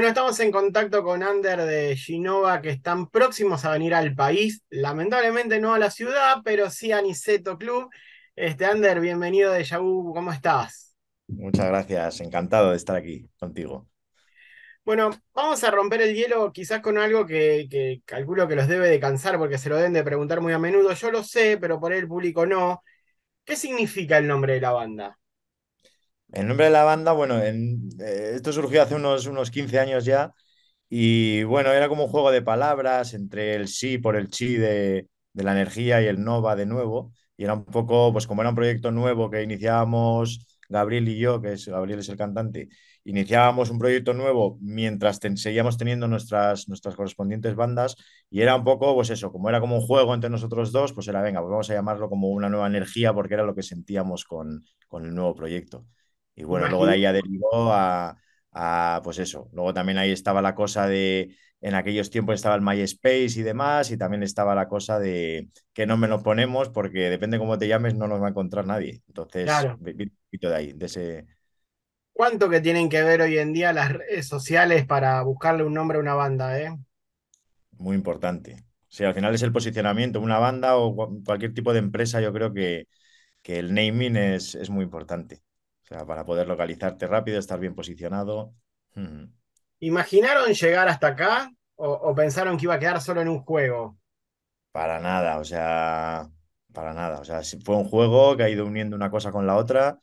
Bueno, estamos en contacto con Ander de Ginova, que están próximos a venir al país, lamentablemente no a la ciudad, pero sí a Niceto Club. Este, Ander, bienvenido de Yahoo, ¿cómo estás? Muchas gracias, encantado de estar aquí contigo. Bueno, vamos a romper el hielo quizás con algo que, calculo que los debe de cansar porque se lo deben de preguntar muy a menudo. Yo lo sé, pero por el público no. ¿Qué significa el nombre de la banda? El nombre de la banda, bueno, eh, esto surgió hace unos, unos 15 años ya y bueno, era como un juego de palabras entre el sí por el chi de, la energía y el no va de nuevo. Y era un poco, pues como era un proyecto nuevo que iniciábamos Gabriel y yo, que es Gabriel es el cantante, iniciábamos un proyecto nuevo mientras seguíamos teniendo nuestras, nuestras correspondientes bandas y era un poco, pues eso, como era como un juego entre nosotros dos, pues era, venga, pues vamos a llamarlo como una nueva energía porque era lo que sentíamos con, con el nuevo proyecto. Y bueno, luego de ahí ya derivó a, pues eso. Luego también ahí estaba la cosa de, en aquellos tiempos estaba el MySpace y demás, y también estaba la cosa de que no me ponemos porque depende cómo te llames no nos va a encontrar nadie. Entonces, un poquito de ahí, de ese... ¿Cuánto que tienen que ver hoy en día las redes sociales para buscarle un nombre a una banda, eh? Muy importante. Sí, al final es el posicionamiento. Una banda o cualquier tipo de empresa, yo creo que, el naming es muy importante para poder localizarte rápido, estar bien posicionado. ¿Imaginaron llegar hasta acá o, pensaron que iba a quedar solo en un juego? Para nada, o sea, para nada. O sea, fue un juego que ha ido uniendo una cosa con la otra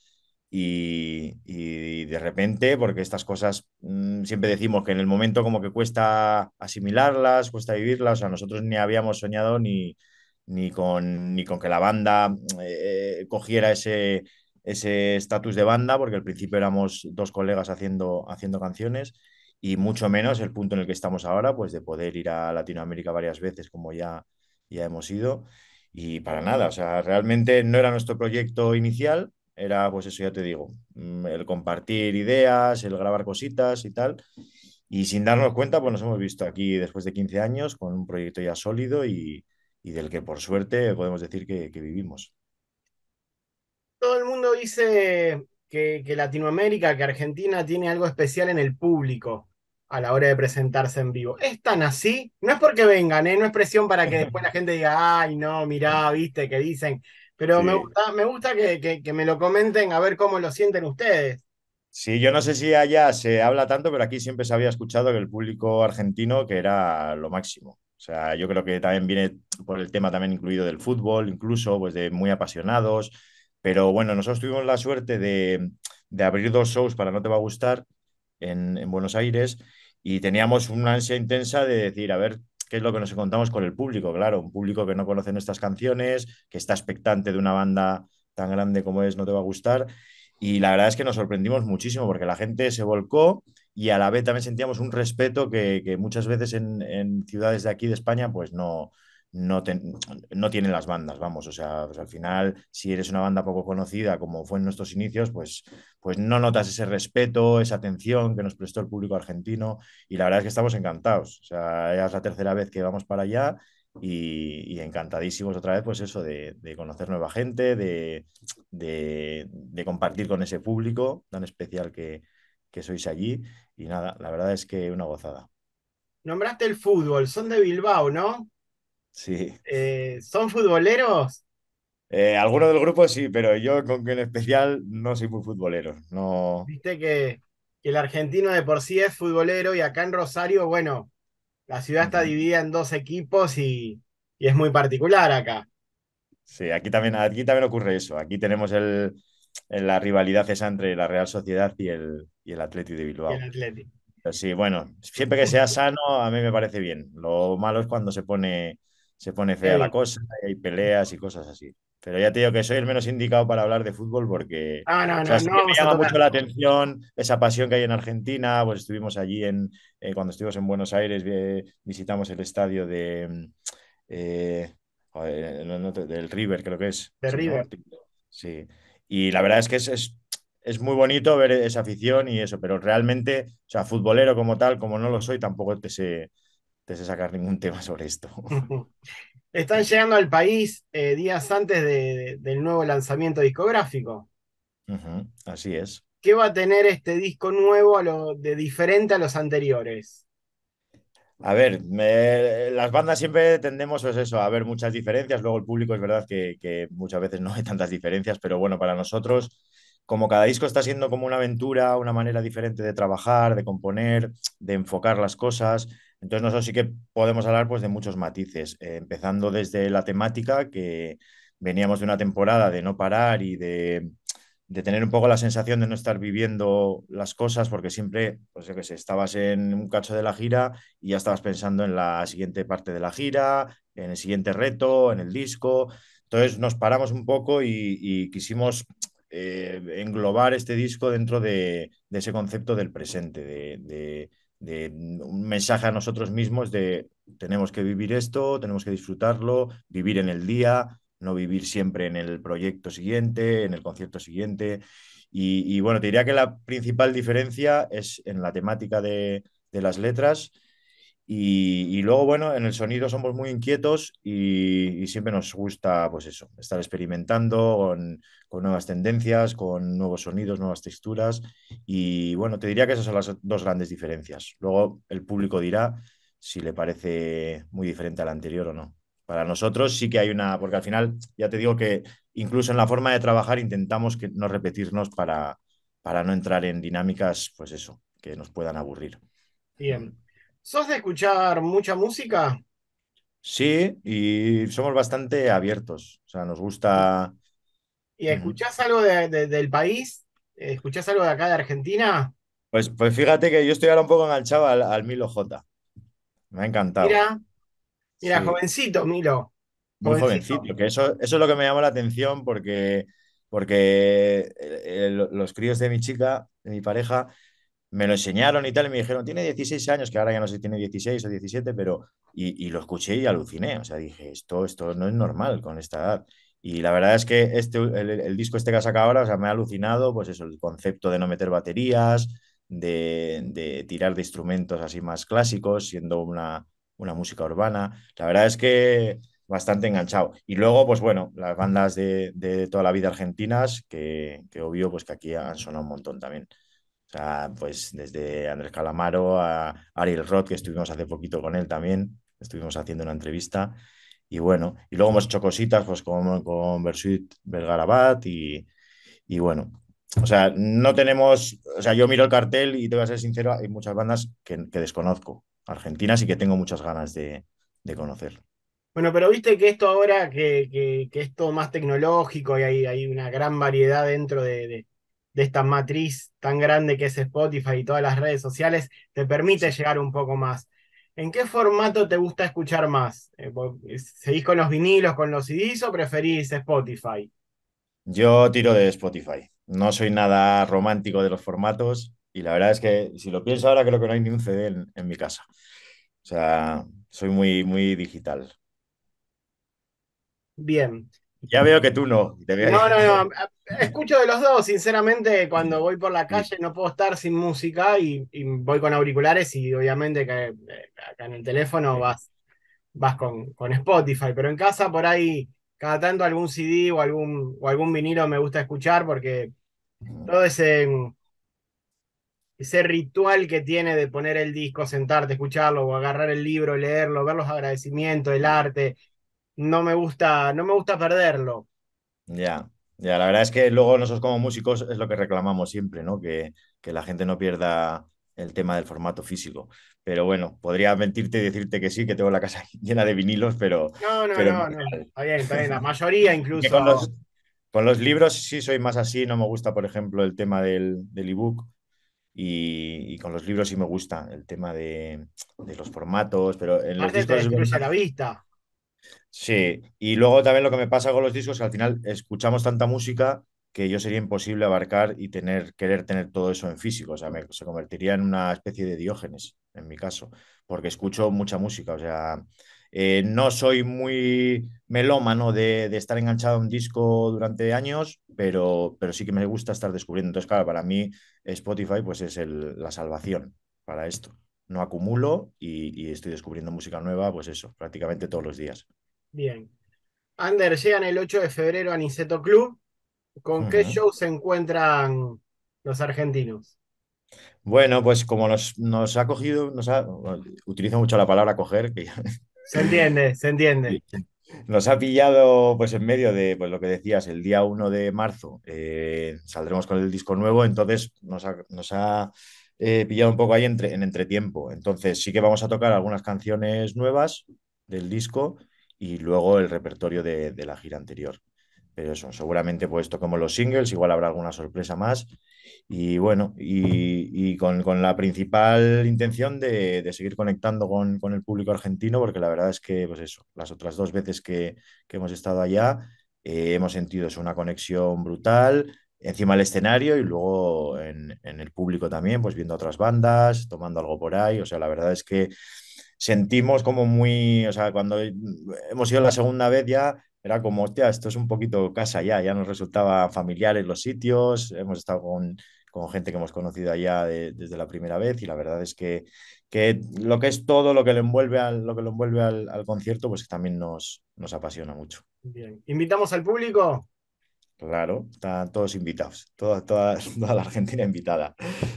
y, de repente, porque estas cosas mm, siempre decimos que en el momento como que cuesta asimilarlas, cuesta vivirlas, o sea, nosotros ni habíamos soñado ni, ni con, ni con que la banda eh, eh, cogiera ese, ese estatus de banda, porque al principio éramos dos colegas haciendo, haciendo canciones, y mucho menos el punto en el que estamos ahora, pues de poder ir a Latinoamérica varias veces, como ya, ya hemos ido, y para nada, o sea, realmente no era nuestro proyecto inicial, era, pues eso ya te digo, mm, el compartir ideas, el grabar cositas y tal, y sin darnos cuenta, pues nos hemos visto aquí después de 15 años con un proyecto ya sólido y, del que por suerte podemos decir que vivimos todo el mundo dice que, Latinoamérica, que Argentina tiene algo especial en el público a la hora de presentarse en vivo. ¿Es tan así? No es porque vengan, ¿eh? no es presión para que después la gente diga, ay, no, mirá, viste, que dicen. Pero me gusta, me gusta que, que, me lo comenten a ver cómo lo sienten ustedes. Sí, yo no sé si allá se habla tanto, pero aquí siempre se había escuchado que el público argentino que era lo máximo. O sea, yo creo que también viene por el tema también incluido del fútbol, incluso pues de muy apasionados, pero bueno, nosotros tuvimos la suerte de, abrir dos shows para No Te Va a Gustar en, Buenos Aires y teníamos una ansia intensa de decir, a ver, qué es lo que nos encontramos con el público. Claro, un público que no conoce nuestras canciones, que está expectante de una banda tan grande como es No Te Va a Gustar. Y la verdad es que nos sorprendimos muchísimo porque la gente se volcó y a la vez también sentíamos un respeto que, muchas veces en ciudades de aquí de España pues no, no, tienen las bandas, vamos, o sea, pues al final, si eres una banda poco conocida, como fue en nuestros inicios, pues, pues no notas ese respeto, esa atención que nos prestó el público argentino, y la verdad es que estamos encantados, o sea, ya es la tercera vez que vamos para allá, y, encantadísimos otra vez, pues eso, de, conocer nueva gente, de, compartir con ese público tan especial que, que, sois allí. Y nada, la verdad es que una gozada. Nombraste el fútbol, son de Bilbao, ¿no? Sí. Eh, ¿Son futboleros? Eh, algunos del grupo sí, pero yo con en especial no soy muy futbolero. No... Viste que, el argentino de por sí es futbolero y acá en Rosario, bueno, la ciudad está dividida en dos equipos y, es muy particular acá. Sí, aquí también, aquí ocurre eso. Aquí tenemos el, la rivalidad esa entre la Real Sociedad y el, y el de Bilbao. sí, bueno, siempre que sea sano, a mí me parece bien. Lo malo es cuando se pone se pone fea la cosa, y hay peleas y cosas así. Pero ya te digo que soy el menos indicado para hablar de fútbol porque ah, no, no, no, me llama mucho la atención esa pasión que hay en Argentina. Pues estuvimos allí en, eh, cuando estuvimos en Buenos Aires, visitamos el estadio de mm, eh, del River, creo que es. De River. Sí. Y la verdad es que es, es, es, muy bonito ver esa afición y eso, pero realmente, o sea, futbolero como tal, como no lo soy, tampoco te sé, te sacar ningún tema sobre esto. Están llegando al país eh, días antes del nuevo lanzamiento discográfico. así es. ¿Qué va a tener este disco nuevo de diferente a los anteriores? A ver, las bandas siempre tendemos pues eso, a ver muchas diferencias. Luego el público es verdad que, muchas veces no hay tantas diferencias, pero bueno, para nosotros como cada disco está siendo como una aventura, una manera diferente de trabajar, de componer, de enfocar las cosas, entonces nosotros sí que podemos hablar pues, de muchos matices, eh, empezando desde la temática, que veníamos de una temporada de no parar y de, tener un poco la sensación de no estar viviendo las cosas, porque siempre, pues yo que sé, estabas en un cacho de la gira y ya estabas pensando en la siguiente parte de la gira, en el siguiente reto, en el disco. Entonces nos paramos un poco y quisimos eh, englobar este disco dentro de, ese concepto del presente, de, un mensaje a nosotros mismos de tenemos que vivir esto, tenemos que disfrutarlo, vivir en el día, no vivir siempre en el proyecto siguiente, en el concierto siguiente. Y, bueno, te diría que la principal diferencia es en la temática de las letras y, luego, bueno, en el sonido somos muy inquietos y, siempre nos gusta, pues eso, estar experimentando con, nuevas tendencias, con nuevos sonidos, nuevas texturas. Y bueno, te diría que esas son las dos grandes diferencias. Luego el público dirá si le parece muy diferente al anterior o no. Para nosotros sí que hay una, porque al final, ya te digo que incluso en la forma de trabajar intentamos que, no repetirnos para, para no entrar en dinámicas, pues eso, que nos puedan aburrir. Bien. ¿Sos de escuchar mucha música? Sí, y somos bastante abiertos. O sea, nos gusta. ¿Y escuchás algo de, del país? ¿Escuchás algo de acá de Argentina? Pues, pues fíjate que yo estoy ahora un poco enganchado al, al Milo J. Me ha encantado. Mira, mira jovencito, Milo. Muy jovencito, que eso, es lo que me llama la atención porque, porque los críos de mi chica, de mi pareja, me lo enseñaron y tal, y me dijeron, tiene 16 años, que ahora ya no sé si tiene 16 o 17, pero, y, lo escuché y aluciné, o sea, dije, esto, esto no es normal con esta edad. Y la verdad es que este, el, disco este que ha sacado ahora, o sea, me ha alucinado, pues eso, el concepto de no meter baterías, de, tirar de instrumentos así más clásicos, siendo una, una música urbana. La verdad es que bastante enganchado. Y luego, pues bueno, las bandas de, toda la vida argentinas, que, que obvio, pues que aquí han sonado un montón también pues desde Andrés Calamaro a Ariel Roth, que estuvimos hace poquito con él también, estuvimos haciendo una entrevista. Y bueno, y luego hemos hecho cositas pues con, con Bersuit y, bueno, o sea, no tenemos, o sea, yo miro el cartel y te voy a ser sincero, hay muchas bandas que, desconozco, argentinas, y que tengo muchas ganas de, conocer. Bueno, pero viste que esto ahora, que, que, es todo más tecnológico y hay, hay una gran variedad dentro de, de esta matriz tan grande que es Spotify y todas las redes sociales, te permite llegar un poco más. ¿En qué formato te gusta escuchar más? Eh, eh, ¿Seguís con los vinilos, con los CDs o preferís Spotify? Yo tiro de Spotify. No soy nada romántico de los formatos y la verdad es que si lo pienso ahora creo que no hay ni un CD en, en mi casa. O sea, soy muy, muy digital. Bien. Ya veo que tú no. No, no, no. Eh, escucho de los dos, sinceramente, cuando voy por la calle no puedo estar sin música y, voy con auriculares y obviamente que eh, acá en el teléfono vas, vas con, con, Spotify, pero en casa por ahí cada tanto algún CD o algún, o algún vinilo me gusta escuchar porque todo ese, ese ritual que tiene de poner el disco, sentarte, escucharlo o agarrar el libro, leerlo, ver los agradecimientos, el arte, no me gusta, no me gusta perderlo. Ya, ya, la verdad es que luego nosotros como músicos es lo que reclamamos siempre, ¿no? Que, que la gente no pierda el tema del formato físico. Pero bueno, podría mentirte y decirte que sí, que tengo la casa llena de vinilos, pero... No, no, no, está bien, está bien, la mayoría incluso. Con los, con los, libros sí soy más así, no me gusta, por ejemplo, el tema del, del ebook. Y, con los libros sí me gusta el tema de, los formatos, pero en los discos... la vista. Sí, y luego también lo que me pasa con los discos, es que al final escuchamos tanta música que yo sería imposible abarcar y tener, querer tener todo eso en físico. O sea, me, se convertiría en una especie de diógenes, en mi caso, porque escucho mucha música. O sea, eh, no soy muy melómano de, de, estar enganchado a un disco durante años, pero, pero sí que me gusta estar descubriendo. Entonces, claro, para mí Spotify pues es la salvación para esto. No acumulo y, y estoy descubriendo música nueva, pues eso, prácticamente todos los días. Bien. Ander, llegan el 8 de febrero a Niceto Club. ¿Con qué show se encuentran los argentinos? Bueno, pues como nos, ha cogido, nos ha, utilizo mucho la palabra coger. Que... Se entiende, se entiende. Nos ha pillado pues en medio de pues, lo que decías, el día 1 de marzo eh, saldremos con el disco nuevo, entonces nos ha, eh, pillado un poco ahí entre, en entretiempo. Entonces sí que vamos a tocar algunas canciones nuevas del disco y luego el repertorio de, la gira anterior. Pero eso, seguramente pues como los singles, igual habrá alguna sorpresa más. Y bueno, y, con, la principal intención de, seguir conectando con, el público argentino, porque la verdad es que, pues eso, las otras dos veces que, hemos estado allá, eh, hemos sentido es una conexión brutal, encima del escenario y luego en, en el público también, pues viendo otras bandas, tomando algo por ahí. O sea, la verdad es que sentimos como muy, o sea, cuando hemos ido la segunda vez ya, era como, hostia, esto es un poquito casa ya, ya nos resultaba familiares los sitios, hemos estado con, gente que hemos conocido allá desde la primera vez y la verdad es que, que lo que es todo, lo que lo envuelve al, lo que lo envuelve al, concierto, pues también nos, nos apasiona mucho. Bien, ¿invitamos al público? Claro, están todos invitados, toda, toda, toda la Argentina invitada.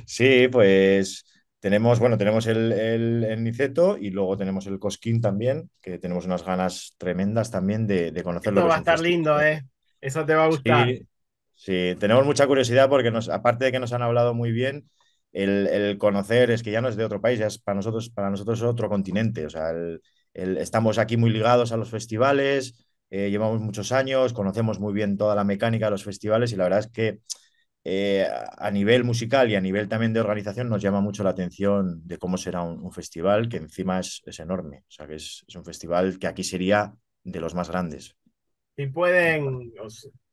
Sí, pues... Tenemos, bueno, tenemos el, el, Niceto y luego tenemos el Cosquín también, que tenemos unas ganas tremendas también de, de conocerlo. Esto va a estar lindo, ¿eh? Eso te va a gustar. Sí, tenemos mucha curiosidad porque nos, aparte de que nos han hablado muy bien, el, el, conocer es que ya no es de otro país, es para nosotros, para nosotros es otro continente. O sea, estamos aquí muy ligados a los festivales, eh, llevamos muchos años, conocemos muy bien toda la mecánica de los festivales y la verdad es que eh, a nivel musical y a nivel también de organización nos llama mucho la atención de cómo será un, festival que encima es, enorme. O sea, que es, un festival que aquí sería de los más grandes. Y pueden,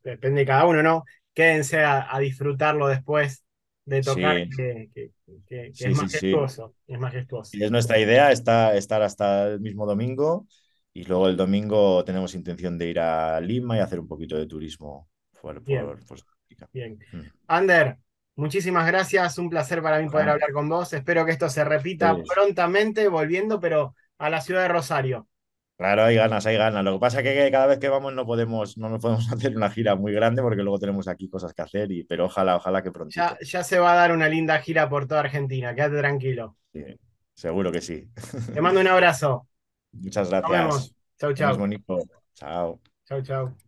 depende de cada uno, ¿no? Quédense a, disfrutarlo después de tocar, que, es, majestuoso, es majestuoso. es nuestra idea está, estar hasta el mismo domingo y luego el domingo tenemos intención de ir a Lima y hacer un poquito de turismo por Bien. Mm. Ander, muchísimas gracias. Un placer para mí poder hablar con vos. Espero que esto se repita prontamente, volviendo, pero a la ciudad de Rosario. Claro, hay ganas, hay ganas. Lo que pasa es que cada vez que vamos no podemos, no nos podemos hacer una gira muy grande porque luego tenemos aquí cosas que hacer, y, pero ojalá, ojalá que pronto. Ya, se va a dar una linda gira por toda Argentina, quédate tranquilo. Sí, seguro que sí. Te mando un abrazo. Muchas gracias. Nos vemos. Chau, Chao. Chao, chao.